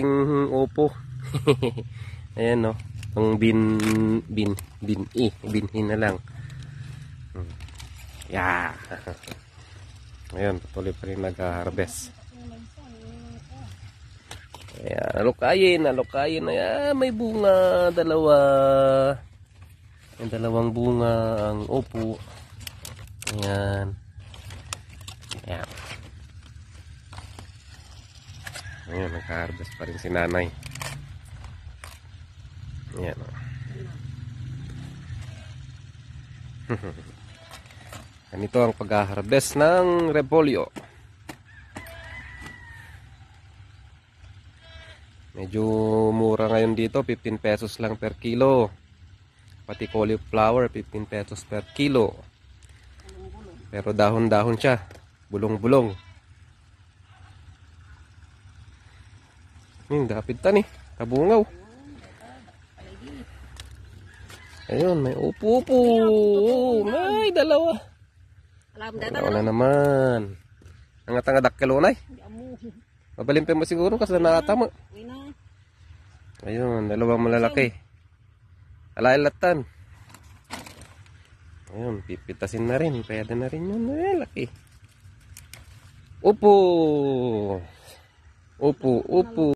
aking opo. Ayan no. Ang bin, bin, bin, eh, binhin na lang. Hmm. Yeah. Ayan, patuloy pa rin nag-harvest. Ayan, alukayin, alukayin. Ayan, may bunga, dalawa. May dalawang bunga, ang upo. Ayan. Ayan, nakaharvest pa rin si nanay. Ayan, o. Oh. Ganito ang pag-harvest ng repolyo. Medyo mura ngayon dito, 15 pesos lang per kilo. Pati cauliflower, 15 pesos per kilo. Pero dahon-dahon siya, bulong-bulong. Hmm, dapid tan eh. Tabungaw. Ayun, may upo-upo. Oh, may dalawa. Dalawa na naman. Nangatang adak unay. Mabalimpin mo siguro kasi nakatama. Ayun, dalawang malalaki. Alailatan. Ayun, pipitasin na rin. Pwede na rin yun. Ay, eh, laki. Upo. Upo, upo.